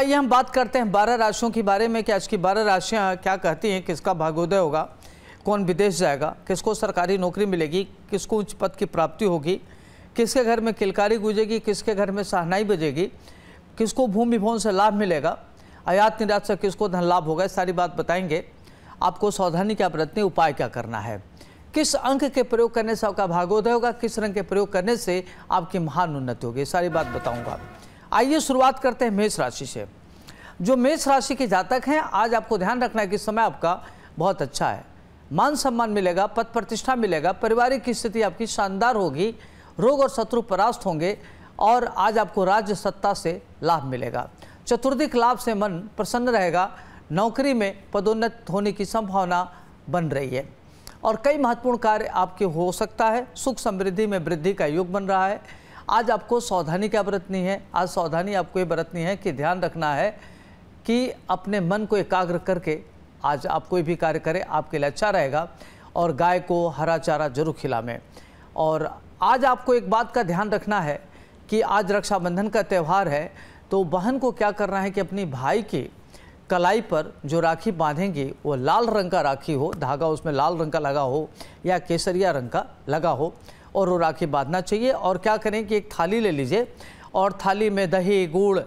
आइए हम बात करते हैं बारह राशियों के बारे में कि आज की बारह राशियाँ क्या कहती हैं किसका भागोदय होगा कौन विदेश जाएगा किसको सरकारी नौकरी मिलेगी किसको उच्च पद की प्राप्ति होगी किसके घर में किलकारी गुजेगी किसके घर में सहनाई बजेगी किसको भूमि भवन से लाभ मिलेगा आयात निर्यात से किसको धन लाभ होगा सारी बात बताएंगे आपको सावधानी क्या बरतनी उपाय क्या करना है किस अंक के प्रयोग करने से आपका भागोदय होगा किस रंग के प्रयोग करने से आपकी महान उन्नति होगी सारी बात बताऊंगा आइए शुरुआत करते हैं मेष राशि से जो मेष राशि के जातक हैं आज आपको ध्यान रखना है कि समय आपका बहुत अच्छा है मान सम्मान मिलेगा पद प्रतिष्ठा मिलेगा पारिवारिक स्थिति आपकी शानदार होगी रोग और शत्रु परास्त होंगे और आज आपको राज्य सत्ता से लाभ मिलेगा चतुर्दिक लाभ से मन प्रसन्न रहेगा नौकरी में पदोन्नत होने की संभावना बन रही है और कई महत्वपूर्ण कार्य आपके हो सकता है सुख समृद्धि में वृद्धि का योग बन रहा है आज आपको सावधानी क्या बरतनी है आज सावधानी आपको ये बरतनी है कि ध्यान रखना है कि अपने मन को एकाग्र करके आज आप कोई भी कार्य करें आपके लिए अच्छा रहेगा और गाय को हरा चारा जरूर में और आज आपको एक बात का ध्यान रखना है कि आज रक्षाबंधन का त्यौहार है तो बहन को क्या करना है कि अपनी भाई की कलाई पर जो राखी बांधेंगी वो लाल रंग का राखी हो धागा उसमें लाल रंग का लगा हो या केसरिया रंग का लगा हो और वो राखी बांधना चाहिए और क्या करें कि एक थाली ले लीजिए और थाली में दही गुड़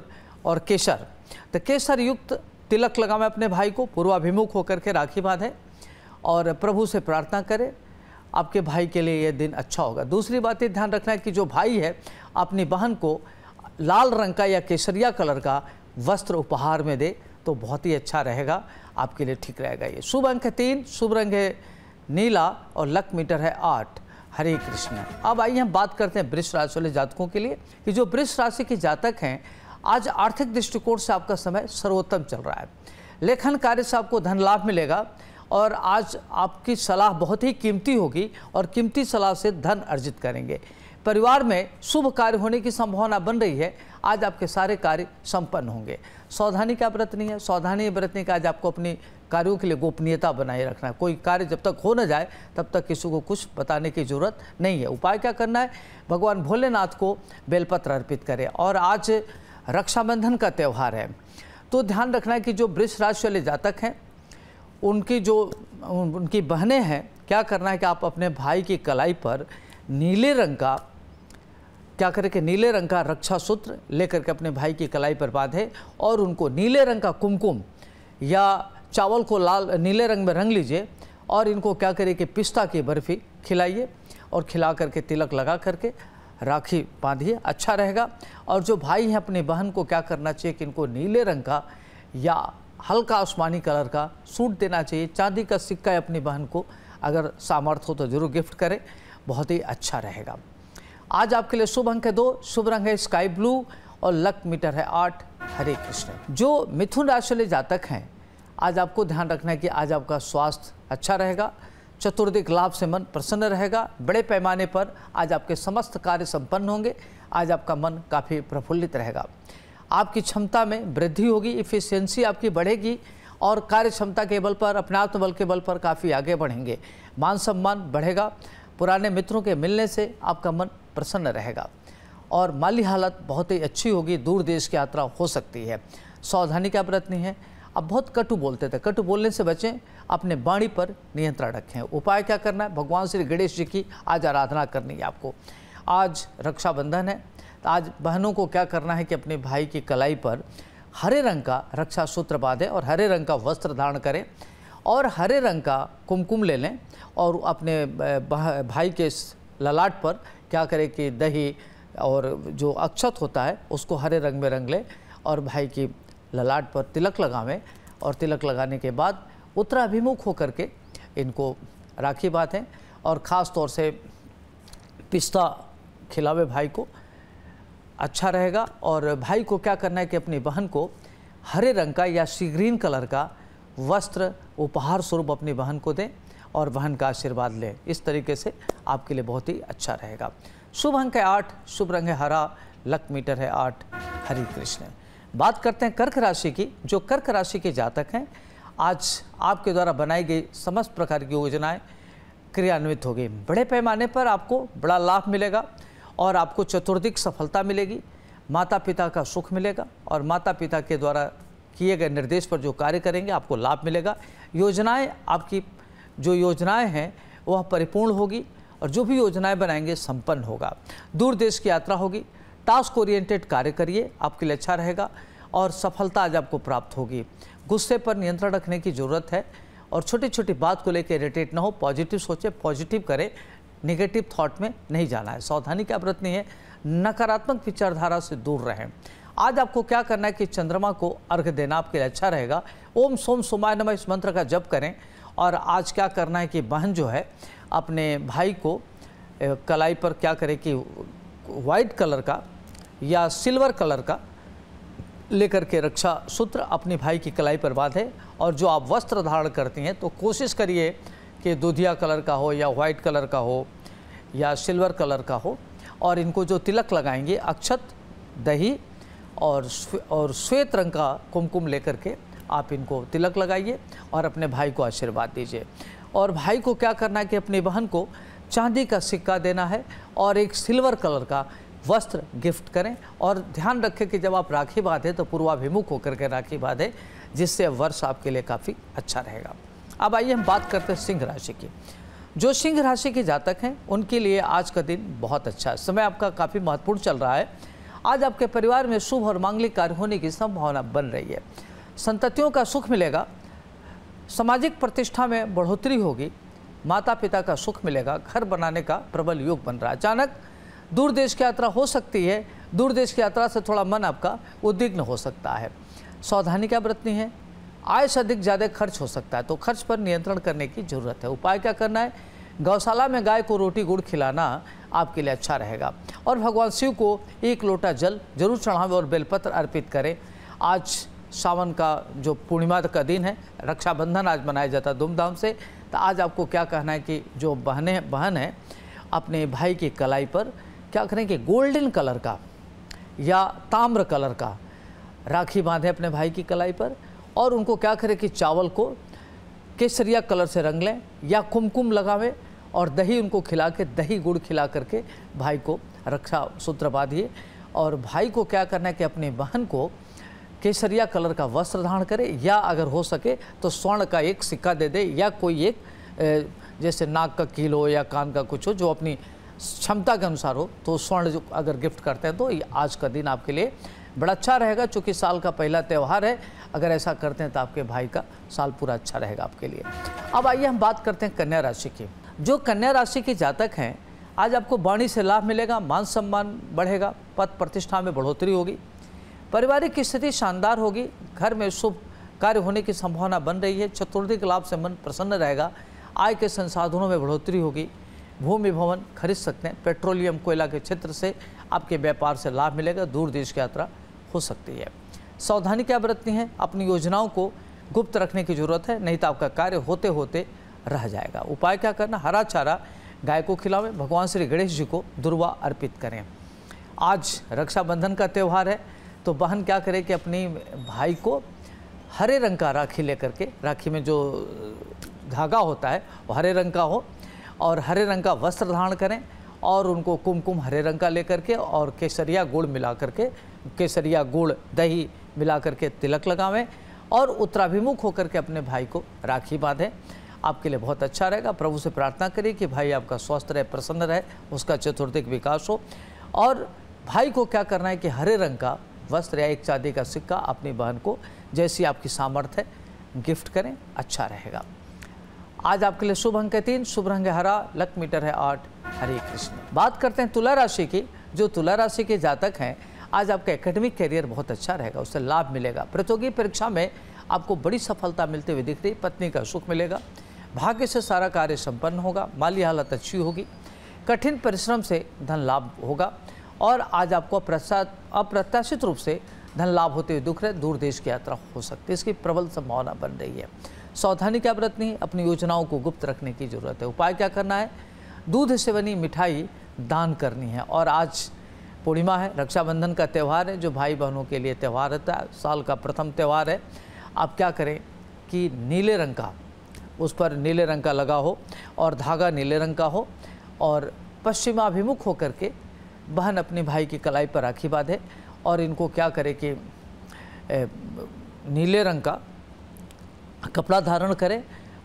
और केसर तो केसर युक्त तिलक लगावें अपने भाई को पूर्वाभिमुख होकर के राखी बांधें और प्रभु से प्रार्थना करें आपके भाई के लिए यह दिन अच्छा होगा दूसरी बात ये ध्यान रखना है कि जो भाई है अपनी बहन को लाल रंग का या केसरिया कलर का वस्त्र उपहार में दे तो बहुत ही अच्छा रहेगा आपके लिए ठीक रहेगा ये शुभ अंक है तीन शुभ रंग है नीला और लक मीटर है आठ हरे कृष्ण अब आइए हम बात करते हैं वृक्ष राशि वाले जातकों के लिए कि जो वृक्ष राशि के जातक हैं आज आर्थिक दृष्टिकोण से आपका समय सर्वोत्तम चल रहा है लेखन कार्य से आपको धन लाभ मिलेगा और आज आपकी सलाह बहुत ही कीमती होगी और कीमती सलाह से धन अर्जित करेंगे परिवार में शुभ कार्य होने की संभावना बन रही है आज आपके सारे कार्य संपन्न होंगे सावधानी क्या बरतनी है सावधानी बरतने का आज आपको अपनी कार्यों के लिए गोपनीयता बनाए रखना है कोई कार्य जब तक हो न जाए तब तक किसी को कुछ बताने की ज़रूरत नहीं है उपाय क्या करना है भगवान भोलेनाथ को बेलपत्र अर्पित करें और आज रक्षाबंधन का त्यौहार है तो ध्यान रखना है कि जो वृक्ष राशि वाले जातक हैं उनकी जो उनकी बहनें हैं क्या करना है कि आप अपने भाई की कलाई पर नीले रंग का क्या करें कि नीले रंग का रक्षा सूत्र लेकर के अपने भाई की कलाई पर बांधे और उनको नीले रंग का कुमकुम या चावल को लाल नीले रंग में रंग लीजिए और इनको क्या करिए कि पिस्ता की बर्फ़ी खिलाइए और खिला करके तिलक लगा करके राखी बांधिए अच्छा रहेगा और जो भाई हैं अपनी बहन को क्या करना चाहिए कि इनको नीले रंग का या हल्का आसमानी कलर का सूट देना चाहिए चांदी का सिक्का अपनी बहन को अगर सामर्थ्य हो तो ज़रूर गिफ्ट करें बहुत ही अच्छा रहेगा आज आपके लिए शुभ अंक है दो शुभ रंग है स्काई ब्लू और लक मीटर है आठ हरे कृष्ण जो मिथुन राशि वाले जातक हैं आज आपको ध्यान रखना है कि आज आपका स्वास्थ्य अच्छा रहेगा चतुर्दिक लाभ से मन प्रसन्न रहेगा बड़े पैमाने पर आज आपके समस्त कार्य संपन्न होंगे आज आपका मन काफ़ी प्रफुल्लित रहेगा आपकी क्षमता में वृद्धि होगी इफिशियंसी आपकी बढ़ेगी और कार्य क्षमता के बल पर अपने आत्मबल के बल पर काफ़ी आगे बढ़ेंगे मान सम्मान बढ़ेगा पुराने मित्रों के मिलने से आपका मन प्रसन्न रहेगा और माली हालत बहुत ही अच्छी होगी दूर देश की यात्रा हो सकती है सावधानी क्या बरतनी है अब बहुत कटु बोलते थे कटु बोलने से बचें अपने वाणी पर नियंत्रण रखें उपाय क्या करना है भगवान श्री गणेश जी की आज आराधना करनी है आपको आज रक्षाबंधन है तो आज बहनों को क्या करना है कि अपने भाई की कलाई पर हरे रंग का रक्षा सूत्र बांधें और हरे रंग का वस्त्र धारण करें और हरे रंग का कुमकुम ले लें और अपने भाई के ललाट पर क्या करें कि दही और जो अक्षत होता है उसको हरे रंग में रंग लें और भाई की ललाट पर तिलक लगावें और तिलक लगाने के बाद उत्तराभिमुख होकर के इनको राखी बांधें और ख़ास तौर से पिस्ता खिलावे भाई को अच्छा रहेगा और भाई को क्या करना है कि अपनी बहन को हरे रंग का या सी ग्रीन कलर का वस्त्र उपहार स्वरूप अपनी बहन को दें और वहन का आशीर्वाद लें इस तरीके से आपके लिए बहुत ही अच्छा रहेगा शुभ अंक है आठ शुभ रंग है हरा लक मीटर है आठ हरी कृष्ण बात करते हैं कर्क राशि की जो कर्क राशि के जातक हैं आज आपके द्वारा बनाई गई समस्त प्रकार की योजनाएं क्रियान्वित होगी बड़े पैमाने पर आपको बड़ा लाभ मिलेगा और आपको चतुर्दिक सफलता मिलेगी माता पिता का सुख मिलेगा और माता पिता के द्वारा किए गए निर्देश पर जो कार्य करेंगे आपको लाभ मिलेगा योजनाएं आपकी जो योजनाएं हैं वह परिपूर्ण होगी और जो भी योजनाएं बनाएंगे संपन्न होगा दूर देश की यात्रा होगी टास्क ओरिएंटेड कार्य करिए आपके लिए अच्छा रहेगा और सफलता आज आपको प्राप्त होगी गुस्से पर नियंत्रण रखने की ज़रूरत है और छोटी छोटी बात को लेकर इरिटेट ना हो पॉजिटिव सोचें पॉजिटिव करें निगेटिव थॉट में नहीं जाना है सावधानी क्या बरतनी है नकारात्मक विचारधारा से दूर रहें आज आपको क्या करना है कि चंद्रमा को अर्घ देना आपके लिए अच्छा रहेगा ओम सोम सोमाय नमः इस मंत्र का जप करें और आज क्या करना है कि बहन जो है अपने भाई को कलाई पर क्या करे कि वाइट कलर का या सिल्वर कलर का लेकर के रक्षा सूत्र अपने भाई की कलाई पर बांधे और जो आप वस्त्र धारण करती हैं तो कोशिश करिए कि दूधिया कलर का हो या वाइट कलर का हो या सिल्वर कलर का हो और इनको जो तिलक लगाएंगे अक्षत दही और और श्वेत रंग का कुमकुम लेकर के आप इनको तिलक लगाइए और अपने भाई को आशीर्वाद दीजिए और भाई को क्या करना है कि अपनी बहन को चांदी का सिक्का देना है और एक सिल्वर कलर का वस्त्र गिफ्ट करें और ध्यान रखें कि जब आप राखी बांधें तो पूर्वाभिमुख होकर के राखी बांधें जिससे वर्ष आपके लिए काफ़ी अच्छा रहेगा अब आइए हम बात करते हैं सिंह राशि की जो सिंह राशि के जातक हैं उनके लिए आज का दिन बहुत अच्छा है समय आपका काफ़ी महत्वपूर्ण चल रहा है आज आपके परिवार में शुभ और मांगलिक कार्य होने की संभावना बन रही है संततियों का सुख मिलेगा सामाजिक प्रतिष्ठा में बढ़ोतरी होगी माता पिता का सुख मिलेगा घर बनाने का प्रबल योग बन रहा है अचानक दूर देश की यात्रा हो सकती है दूर देश की यात्रा से थोड़ा मन आपका उद्विग्न हो सकता है सावधानी क्या बरतनी है आय से अधिक ज़्यादा खर्च हो सकता है तो खर्च पर नियंत्रण करने की ज़रूरत है उपाय क्या करना है गौशाला में गाय को रोटी गुड़ खिलाना आपके लिए अच्छा रहेगा और भगवान शिव को एक लोटा जल जरूर चढ़ावें और बेलपत्र अर्पित करें आज सावन का जो पूर्णिमा का दिन है रक्षाबंधन आज मनाया जाता है धूमधाम से तो आज आपको क्या कहना है कि जो बहने बहन है अपने भाई की कलाई पर क्या करें कि गोल्डन कलर का या ताम्र कलर का राखी बांधे अपने भाई की कलाई पर और उनको क्या करें कि चावल को केसरिया कलर से रंग लें या कुमकुम लगावें और दही उनको खिला के दही गुड़ खिला करके भाई को रक्षा सूत्र बांधिए और भाई को क्या करना है कि अपनी बहन को केसरिया कलर का वस्त्र धारण करे या अगर हो सके तो स्वर्ण का एक सिक्का दे दे या कोई एक जैसे नाक का कील हो या कान का कुछ हो जो अपनी क्षमता के अनुसार हो तो स्वर्ण जो अगर गिफ्ट करते हैं तो आज का दिन आपके लिए बड़ा अच्छा रहेगा चूँकि साल का पहला त्यौहार है अगर ऐसा करते हैं तो आपके भाई का साल पूरा अच्छा रहेगा आपके लिए अब आइए हम बात करते हैं कन्या राशि की जो कन्या राशि के जातक हैं आज आपको वाणी से लाभ मिलेगा मान सम्मान बढ़ेगा पद प्रतिष्ठा में बढ़ोतरी होगी पारिवारिक स्थिति शानदार होगी घर में शुभ कार्य होने की संभावना बन रही है चतुर्थी के लाभ से मन प्रसन्न रहेगा आय के संसाधनों में बढ़ोतरी होगी भूमि भवन खरीद सकते हैं पेट्रोलियम कोयला के क्षेत्र से आपके व्यापार से लाभ मिलेगा दूर देश की यात्रा हो सकती है सावधानी क्या बरतनी है अपनी योजनाओं को गुप्त रखने की जरूरत है नहीं तो आपका कार्य होते होते रह जाएगा उपाय क्या करना हरा चारा गाय को खिलावें भगवान श्री गणेश जी को दुर्वा अर्पित करें आज रक्षाबंधन का त्यौहार है तो बहन क्या करे कि अपने भाई को हरे रंग का राखी लेकर के राखी में जो धागा होता है वो हरे रंग का हो और हरे रंग का वस्त्र धारण करें और उनको कुमकुम हरे रंग का लेकर के और केसरिया गुड़ मिला करके केसरिया गुड़ दही मिला करके तिलक लगावें और उत्तराभिमुख होकर के अपने भाई को राखी बांधें आपके लिए बहुत अच्छा रहेगा प्रभु से प्रार्थना करिए कि भाई आपका स्वस्थ रहे प्रसन्न रहे उसका चतुर्थिक विकास हो और भाई को क्या करना है कि हरे रंग का वस्त्र या एक चांदी का सिक्का अपनी बहन को जैसी आपकी सामर्थ्य है गिफ्ट करें अच्छा रहेगा आज आपके लिए शुभ अंक है तीन शुभ रंग हरा लक मीटर है आठ हरे कृष्ण बात करते हैं तुला राशि की जो तुला राशि के जातक हैं आज आपका एकेडमिक करियर बहुत अच्छा रहेगा उससे लाभ मिलेगा प्रतियोगी परीक्षा में आपको बड़ी सफलता मिलते हुए दिख रही पत्नी का सुख मिलेगा भाग्य से सारा कार्य संपन्न होगा माली हालत अच्छी होगी कठिन परिश्रम से धन लाभ होगा और आज आपको अप्रत्याशित रूप से धन लाभ होते हुए दुख रहे दूर देश की यात्रा हो सकती है इसकी प्रबल संभावना बन रही है सावधानी क्या बरतनी है अपनी योजनाओं को गुप्त रखने की जरूरत है उपाय क्या करना है दूध से बनी मिठाई दान करनी है और आज पूर्णिमा है रक्षाबंधन का त्यौहार है जो भाई बहनों के लिए त्यौहार रहता है साल का प्रथम त्यौहार है आप क्या करें कि नीले रंग का उस पर नीले रंग का लगा हो और धागा नीले रंग का हो और पश्चिमाभिमुख होकर के बहन अपने भाई की कलाई पर राखी बांधे और इनको क्या करे कि नीले रंग का कपड़ा धारण करें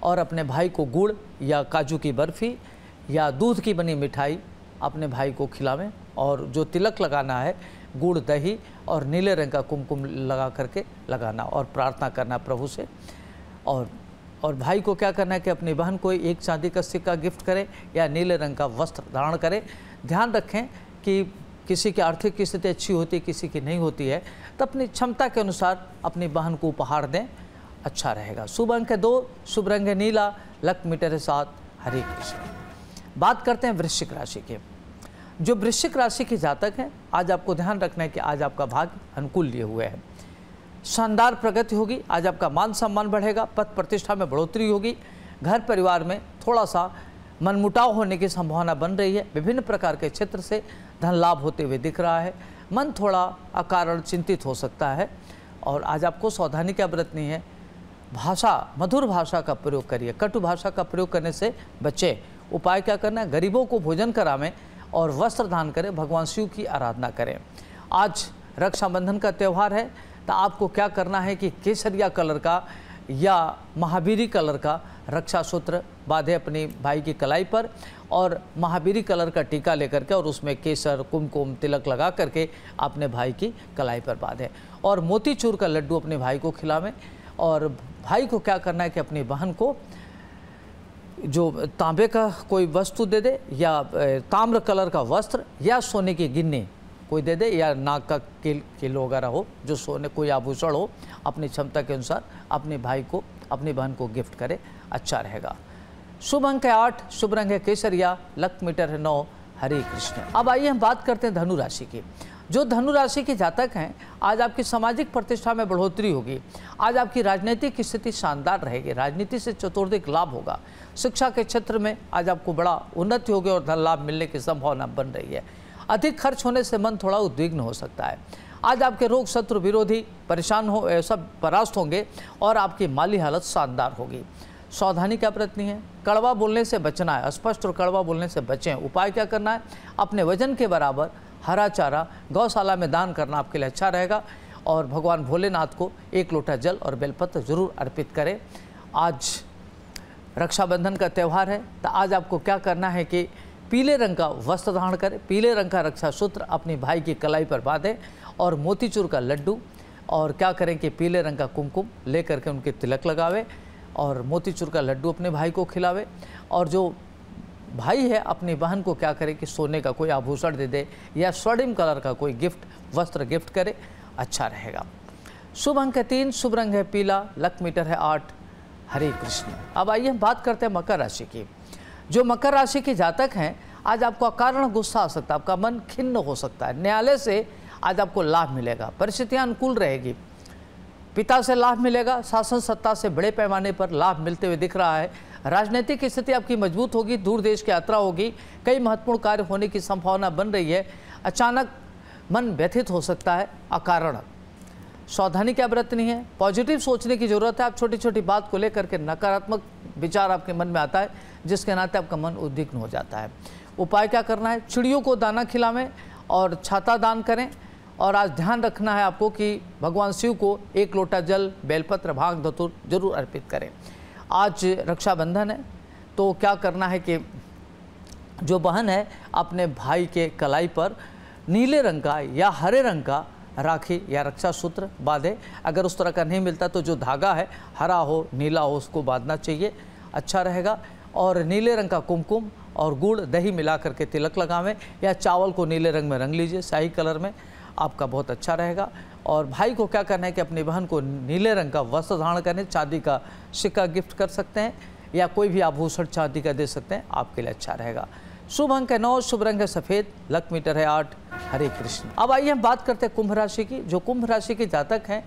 और अपने भाई को गुड़ या काजू की बर्फ़ी या दूध की बनी मिठाई अपने भाई को खिलावें और जो तिलक लगाना है गुड़ दही और नीले रंग का कुमकुम लगा करके लगाना और प्रार्थना करना प्रभु से और और भाई को क्या करना है कि अपनी बहन को एक चांदी का सिक्का गिफ्ट करें या नीले रंग का वस्त्र धारण करें ध्यान रखें कि किसी की आर्थिक स्थिति अच्छी होती है किसी की नहीं होती है तो अपनी क्षमता के अनुसार अपनी बहन को उपहार दें अच्छा रहेगा शुभ अंक है दो शुभ रंग है नीला लक मीटर साथ हरे कृष्ण बात करते हैं वृश्चिक राशि के जो वृश्चिक राशि के जातक हैं आज आपको ध्यान रखना है कि आज आपका भाग्य अनुकूल लिए हुए है शानदार प्रगति होगी आज आपका मान सम्मान बढ़ेगा पद प्रतिष्ठा में बढ़ोतरी होगी घर परिवार में थोड़ा सा मनमुटाव होने की संभावना बन रही है विभिन्न प्रकार के क्षेत्र से धन लाभ होते हुए दिख रहा है मन थोड़ा अकारण चिंतित हो सकता है और आज आपको सावधानी क्या बरतनी है भाषा मधुर भाषा का प्रयोग करिए कटु भाषा का प्रयोग करने से बचें उपाय क्या करना है गरीबों को भोजन करावें और वस्त्र दान करें भगवान शिव की आराधना करें आज रक्षाबंधन का त्यौहार है तो आपको क्या करना है कि केसरिया कलर का या महावीरी कलर का रक्षा सूत्र बांधे अपने भाई की कलाई पर और महावीरी कलर का टीका लेकर के और उसमें केसर कुमकुम तिलक लगा करके अपने भाई की कलाई पर बांधे और मोतीचूर का लड्डू अपने भाई को खिलावें और भाई को क्या करना है कि अपनी बहन को जो तांबे का कोई वस्तु दे दे या ताम्र कलर का वस्त्र या सोने की गिन्नी कोई दे दे या नाक का किल किल वगैरह हो जो सोने कोई आभूषण हो अपनी क्षमता के अनुसार अपने भाई को अपनी बहन को गिफ्ट करे अच्छा रहेगा शुभ अंक है आठ शुभ रंग है केसरिया लक मीटर है नौ हरे कृष्ण अब आइए हम बात करते हैं धनु राशि की जो धनु राशि के जातक हैं आज आपकी सामाजिक प्रतिष्ठा में बढ़ोतरी होगी आज आपकी राजनीतिक स्थिति शानदार रहेगी राजनीति से चतुर्दिक लाभ होगा शिक्षा के क्षेत्र में आज आपको बड़ा उन्नति होगी और धन लाभ मिलने की संभावना बन रही है अधिक खर्च होने से मन थोड़ा उद्विग्न हो सकता है आज आपके रोग शत्रु विरोधी परेशान हो सब परास्त होंगे और आपकी माली हालत शानदार होगी सावधानी क्या बरतनी है कड़वा बोलने से बचना है स्पष्ट और कड़वा बोलने से बचें उपाय क्या करना है अपने वजन के बराबर हरा चारा गौशाला में दान करना आपके लिए अच्छा रहेगा और भगवान भोलेनाथ को एक लोटा जल और बेलपत्र जरूर अर्पित करें आज रक्षाबंधन का त्यौहार है तो आज आपको क्या करना है कि पीले रंग का वस्त्र धारण करें पीले रंग का रक्षा सूत्र अपने भाई की कलाई पर बांधें और मोतीचूर का लड्डू और क्या करें कि पीले रंग का कुमकुम लेकर के उनके तिलक लगावे और मोतीचूर का लड्डू अपने भाई को खिलावे और जो भाई है अपनी बहन को क्या करे कि सोने का कोई आभूषण दे दे या स्वर्णिम कलर का कोई गिफ्ट वस्त्र गिफ्ट करे अच्छा रहेगा शुभ अंक है तीन शुभ रंग है पीला लक मीटर है आठ हरे कृष्ण अब आइए हम बात करते हैं मकर राशि की जो मकर राशि के जातक हैं आज आपको अकारण गुस्सा आ सकता है आपका मन खिन्न हो सकता है न्यायालय से आज आपको लाभ मिलेगा परिस्थितियाँ अनुकूल रहेगी पिता से लाभ मिलेगा शासन सत्ता से बड़े पैमाने पर लाभ मिलते हुए दिख रहा है राजनीतिक स्थिति आपकी मजबूत होगी दूर देश की यात्रा होगी कई महत्वपूर्ण कार्य होने की संभावना बन रही है अचानक मन व्यथित हो सकता है अकारण सावधानी क्या बरतनी है पॉजिटिव सोचने की ज़रूरत है आप छोटी छोटी बात को लेकर के नकारात्मक विचार आपके मन में आता है जिसके नाते आपका मन उद्विग्न हो जाता है उपाय क्या करना है चिड़ियों को दाना खिलावें और छाता दान करें और आज ध्यान रखना है आपको कि भगवान शिव को एक लोटा जल बेलपत्र भाग धतुर जरूर अर्पित करें आज रक्षाबंधन है तो क्या करना है कि जो बहन है अपने भाई के कलाई पर नीले रंग का या हरे रंग का राखी या रक्षा सूत्र बांधे अगर उस तरह का नहीं मिलता तो जो धागा है हरा हो नीला हो उसको बांधना चाहिए अच्छा रहेगा और नीले रंग का कुमकुम और गुड़ दही मिला करके तिलक लगावें या चावल को नीले रंग में रंग लीजिए शाही कलर में आपका बहुत अच्छा रहेगा और भाई को क्या करना है कि अपनी बहन को नीले रंग का वस्त्र धारण करने चांदी का सिक्का गिफ्ट कर सकते हैं या कोई भी आभूषण चांदी का दे सकते हैं आपके लिए अच्छा रहेगा शुभ अंक है नौ शुभ रंग है सफ़ेद लक मीटर है आठ हरे कृष्ण अब आइए हम बात करते हैं कुंभ राशि की जो कुंभ राशि के जातक हैं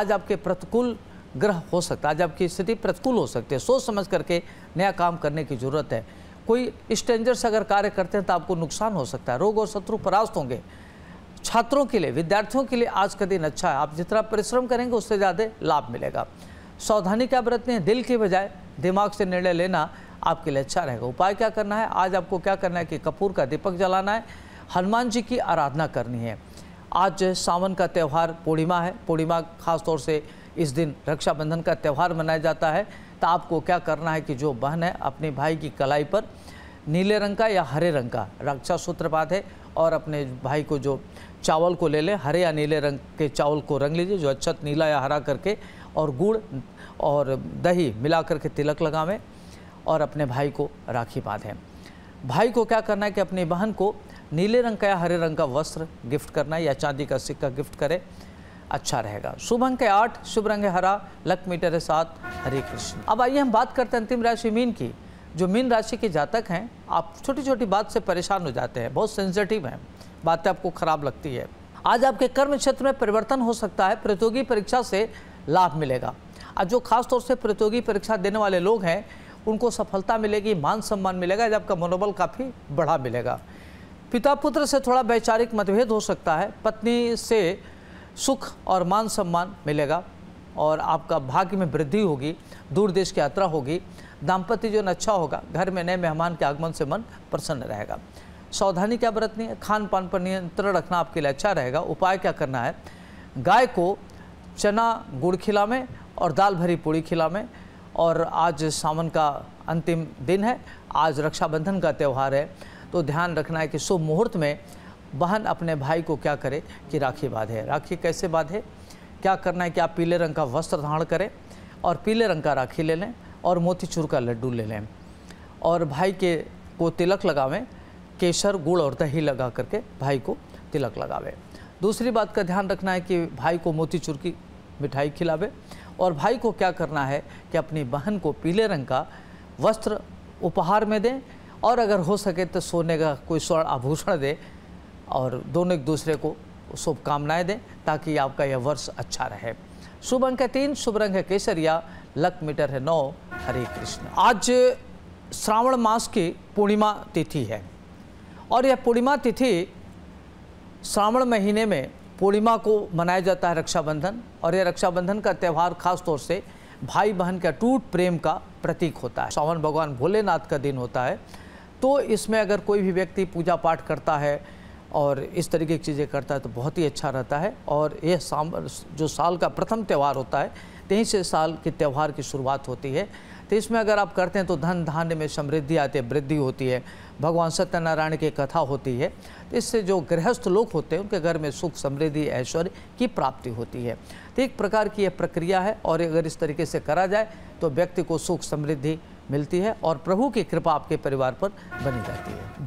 आज आपके प्रतिकूल ग्रह हो सकता है आज आपकी स्थिति प्रतिकूल हो सकती है सोच समझ करके नया काम करने की ज़रूरत है कोई स्टेंजर्स अगर कार्य करते हैं तो आपको नुकसान हो सकता है रोग और शत्रु परास्त होंगे छात्रों के लिए विद्यार्थियों के लिए आज का दिन अच्छा है आप जितना परिश्रम करेंगे उससे ज़्यादा लाभ मिलेगा सावधानी क्या बरतनी है दिल के बजाय दिमाग से निर्णय लेना आपके लिए अच्छा रहेगा उपाय क्या करना है आज आपको क्या करना है कि कपूर का दीपक जलाना है हनुमान जी की आराधना करनी है आज सावन का त्यौहार पूर्णिमा है पूर्णिमा खासतौर से इस दिन रक्षाबंधन का त्यौहार मनाया जाता है तो आपको क्या करना है कि जो बहन है अपने भाई की कलाई पर नीले रंग का या हरे रंग का रक्षा सूत्र बात है और अपने भाई को जो चावल को ले लें हरे या नीले रंग के चावल को रंग लीजिए जो अच्छा नीला या हरा करके और गुड़ और दही मिला करके तिलक लगावें और अपने भाई को राखी बांधें भाई को क्या करना है कि अपनी बहन को नीले रंग का या हरे रंग का वस्त्र गिफ्ट करना या चांदी का सिक्का गिफ्ट करें अच्छा रहेगा शुभ अंक है आठ शुभ रंग है हरा लक मीटर है सात हरे कृष्ण अब आइए हम बात करते हैं अंतिम राशि मीन की जो मीन राशि के जातक हैं आप छोटी छोटी बात से परेशान हो जाते हैं बहुत सेंसिटिव हैं बातें आपको खराब लगती है आज आपके कर्म क्षेत्र में परिवर्तन हो सकता है प्रतियोगी परीक्षा से लाभ मिलेगा आज जो खासतौर से प्रतियोगी परीक्षा देने वाले लोग हैं उनको सफलता मिलेगी मान सम्मान मिलेगा या आपका मनोबल काफ़ी बढ़ा मिलेगा पिता पुत्र से थोड़ा वैचारिक मतभेद हो सकता है पत्नी से सुख और मान सम्मान मिलेगा और आपका भाग्य में वृद्धि होगी दूर देश की यात्रा होगी दाम्पत्य जीवन अच्छा होगा घर में नए मेहमान के आगमन से मन प्रसन्न रहेगा सावधानी क्या बरतनी है खान पान पर नियंत्रण रखना आपके लिए अच्छा रहेगा उपाय क्या करना है गाय को चना गुड़ खिला में और दाल भरी पूड़ी खिला में और आज सावन का अंतिम दिन है आज रक्षाबंधन का त्यौहार है तो ध्यान रखना है कि शुभ मुहूर्त में बहन अपने भाई को क्या करे कि राखी बांधे राखी कैसे बांधे क्या करना है कि आप पीले रंग का वस्त्र धारण करें और पीले रंग का राखी ले लें और मोतीचूर का लड्डू ले लें और भाई के को तिलक लगावें केसर गुड़ और दही लगा करके भाई को तिलक लगावें दूसरी बात का ध्यान रखना है कि भाई को मोतीचूर की मिठाई खिलावे और भाई को क्या करना है कि अपनी बहन को पीले रंग का वस्त्र उपहार में दें और अगर हो सके तो सोने का कोई स्वर्ण आभूषण दें और दोनों एक दूसरे को शुभकामनाएँ दें ताकि आपका यह वर्ष अच्छा रहे शुभ अंक है तीन शुभ रंग है केसरिया लक मीटर है नौ हरे कृष्ण आज श्रावण मास की पूर्णिमा तिथि है और यह पूर्णिमा तिथि श्रावण महीने में पूर्णिमा को मनाया जाता है रक्षाबंधन और यह रक्षाबंधन का त्यौहार खासतौर से भाई बहन के टूट प्रेम का प्रतीक होता है सावन भगवान भोलेनाथ का दिन होता है तो इसमें अगर कोई भी व्यक्ति पूजा पाठ करता है और इस तरीके की चीज़ें करता है तो बहुत ही अच्छा रहता है और यह साम जो साल का प्रथम त्यौहार होता है तेईस से साल के त्यौहार की शुरुआत होती है तो इसमें अगर आप करते हैं तो धन धान्य में समृद्धि आती है वृद्धि होती है भगवान सत्यनारायण की कथा होती है तो इससे जो गृहस्थ लोग होते हैं उनके घर में सुख समृद्धि ऐश्वर्य की प्राप्ति होती है तो एक प्रकार की यह प्रक्रिया है और अगर इस तरीके से करा जाए तो व्यक्ति को सुख समृद्धि मिलती है और प्रभु की कृपा आपके परिवार पर बनी जाती है